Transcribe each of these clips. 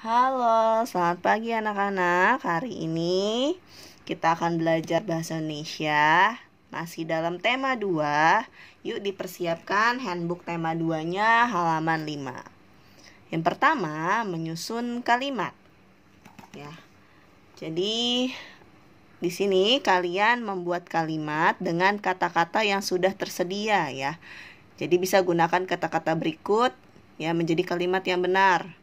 Halo, selamat pagi anak-anak. Hari ini kita akan belajar bahasa Indonesia masih dalam tema 2. Yuk dipersiapkan handbook tema 2-nya halaman 5. Yang pertama, menyusun kalimat. Ya. Jadi di sini kalian membuat kalimat dengan kata-kata yang sudah tersedia ya. Jadi bisa gunakan kata-kata berikut ya menjadi kalimat yang benar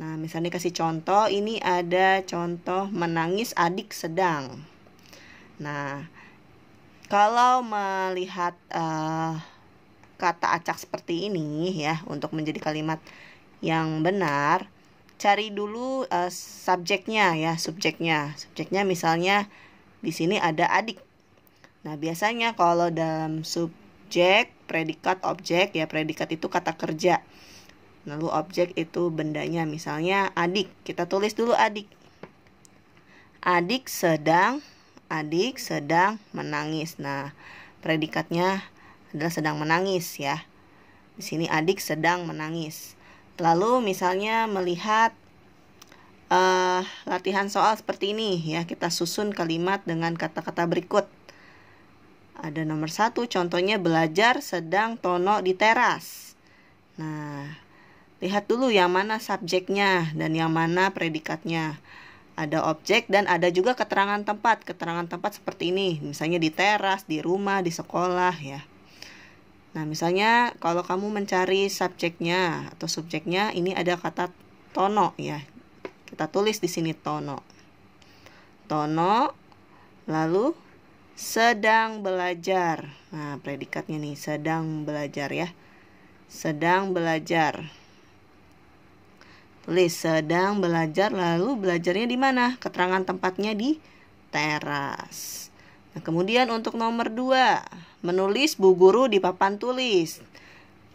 Nah, misalnya kasih contoh, ini ada contoh menangis adik sedang. Nah, kalau melihat uh, kata acak seperti ini ya untuk menjadi kalimat yang benar, cari dulu uh, subjeknya ya, subjeknya. Subjeknya misalnya di sini ada adik. Nah, biasanya kalau dalam subjek, predikat, objek ya, predikat itu kata kerja. Lalu objek itu bendanya, misalnya adik. Kita tulis dulu adik. Adik sedang adik sedang menangis. Nah, predikatnya adalah sedang menangis ya. Di sini adik sedang menangis. Lalu misalnya melihat uh, latihan soal seperti ini ya, kita susun kalimat dengan kata-kata berikut. Ada nomor satu, contohnya belajar sedang tono di teras. Nah, Lihat dulu yang mana subjeknya dan yang mana predikatnya. Ada objek dan ada juga keterangan tempat. Keterangan tempat seperti ini, misalnya di teras, di rumah, di sekolah ya. Nah, misalnya kalau kamu mencari subjeknya atau subjeknya ini ada kata tono ya. Kita tulis di sini tono. Tono lalu sedang belajar. Nah, predikatnya nih sedang belajar ya. Sedang belajar. Tulis sedang belajar lalu belajarnya di mana? Keterangan tempatnya di teras. Nah, kemudian untuk nomor dua menulis bu guru di papan tulis.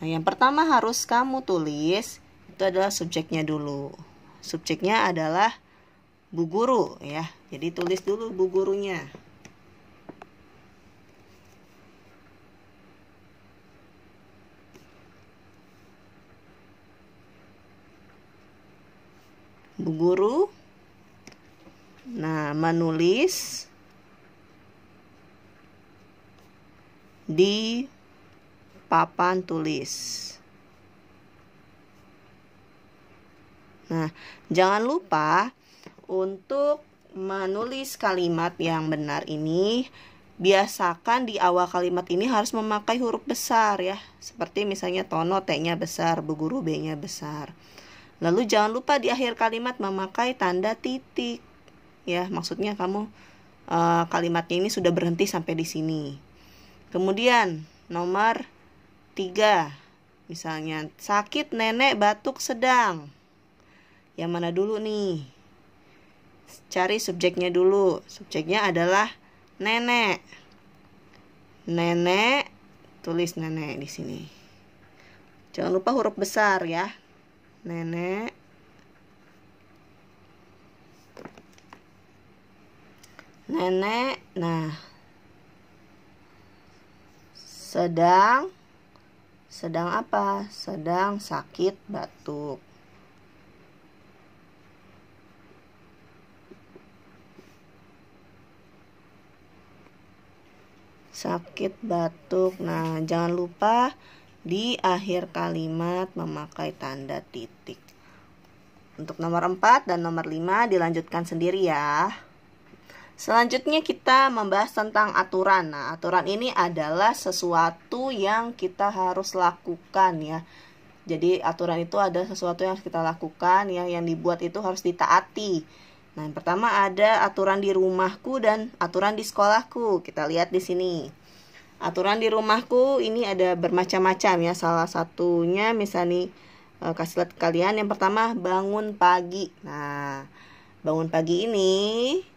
Nah, yang pertama harus kamu tulis itu adalah subjeknya dulu. Subjeknya adalah bu guru ya. Jadi tulis dulu bu gurunya. ibu guru. Nah, menulis di papan tulis. Nah, jangan lupa untuk menulis kalimat yang benar ini biasakan di awal kalimat ini harus memakai huruf besar ya. Seperti misalnya Tono T-nya besar, Bu Guru B-nya besar. Lalu jangan lupa di akhir kalimat memakai tanda titik. Ya, maksudnya kamu uh, kalimatnya ini sudah berhenti sampai di sini. Kemudian nomor 3 misalnya sakit nenek batuk sedang. Yang mana dulu nih? Cari subjeknya dulu. Subjeknya adalah nenek. Nenek tulis nenek di sini. Jangan lupa huruf besar ya nenek nenek nah sedang sedang apa sedang sakit batuk sakit batuk nah jangan lupa di akhir kalimat memakai tanda titik. Untuk nomor 4 dan nomor 5 dilanjutkan sendiri ya. Selanjutnya kita membahas tentang aturan. Nah, aturan ini adalah sesuatu yang kita harus lakukan ya. Jadi aturan itu ada sesuatu yang harus kita lakukan ya, yang dibuat itu harus ditaati. Nah, yang pertama ada aturan di rumahku dan aturan di sekolahku. Kita lihat di sini aturan di rumahku ini ada bermacam-macam ya salah satunya misalnya eh, kasih lihat kalian yang pertama bangun pagi nah bangun pagi ini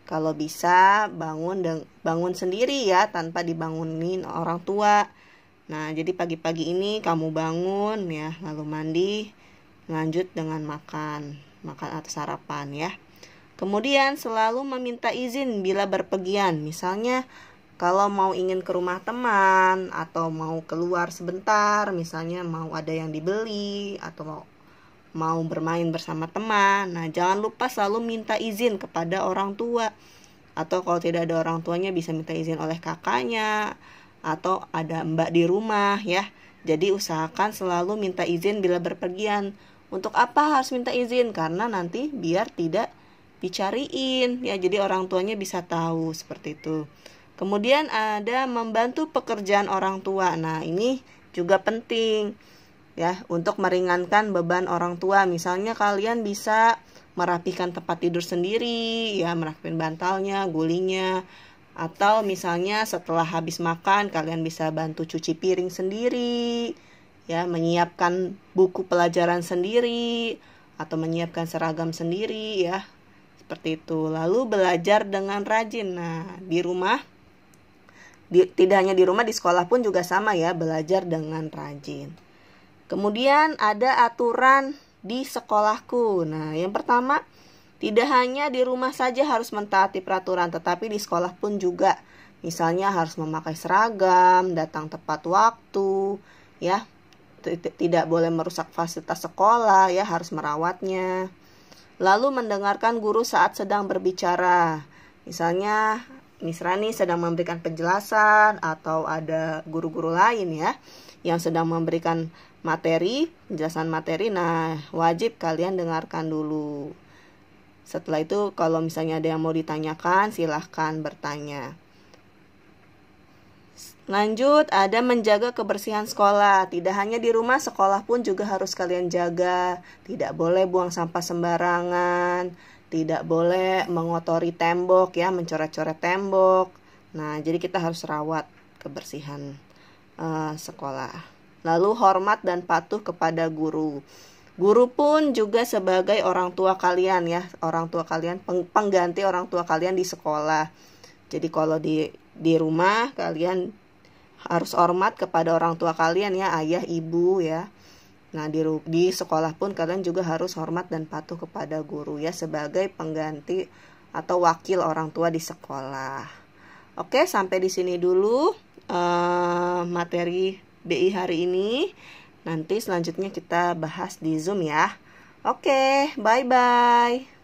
kalau bisa bangun dan bangun sendiri ya tanpa dibangunin orang tua nah jadi pagi-pagi ini kamu bangun ya lalu mandi lanjut dengan makan makan atau sarapan ya kemudian selalu meminta izin bila berpergian misalnya kalau mau ingin ke rumah teman atau mau keluar sebentar, misalnya mau ada yang dibeli atau mau mau bermain bersama teman. Nah, jangan lupa selalu minta izin kepada orang tua. Atau kalau tidak ada orang tuanya bisa minta izin oleh kakaknya atau ada mbak di rumah ya. Jadi usahakan selalu minta izin bila berpergian. Untuk apa harus minta izin? Karena nanti biar tidak dicariin ya. Jadi orang tuanya bisa tahu seperti itu. Kemudian ada membantu pekerjaan orang tua. Nah, ini juga penting ya untuk meringankan beban orang tua. Misalnya kalian bisa merapikan tempat tidur sendiri, ya merapikan bantalnya, gulingnya, atau misalnya setelah habis makan kalian bisa bantu cuci piring sendiri, ya menyiapkan buku pelajaran sendiri atau menyiapkan seragam sendiri ya. Seperti itu. Lalu belajar dengan rajin. Nah, di rumah di, tidak hanya di rumah di sekolah pun juga sama ya belajar dengan rajin kemudian ada aturan di sekolahku nah yang pertama tidak hanya di rumah saja harus mentaati peraturan tetapi di sekolah pun juga misalnya harus memakai seragam datang tepat waktu ya tidak boleh merusak fasilitas sekolah ya harus merawatnya lalu mendengarkan guru saat sedang berbicara misalnya Nisrani sedang memberikan penjelasan atau ada guru-guru lain ya yang sedang memberikan materi, penjelasan materi. Nah, wajib kalian dengarkan dulu. Setelah itu kalau misalnya ada yang mau ditanyakan silahkan bertanya. Lanjut, ada menjaga kebersihan sekolah. Tidak hanya di rumah, sekolah pun juga harus kalian jaga. Tidak boleh buang sampah sembarangan tidak boleh mengotori tembok ya, mencoret-coret tembok. Nah, jadi kita harus rawat kebersihan uh, sekolah. Lalu hormat dan patuh kepada guru. Guru pun juga sebagai orang tua kalian ya, orang tua kalian pengganti orang tua kalian di sekolah. Jadi kalau di di rumah kalian harus hormat kepada orang tua kalian ya, ayah, ibu ya. Nah, di, di sekolah pun kalian juga harus hormat dan patuh kepada guru ya sebagai pengganti atau wakil orang tua di sekolah. Oke, sampai di sini dulu uh, materi BI hari ini. Nanti selanjutnya kita bahas di Zoom ya. Oke, bye-bye.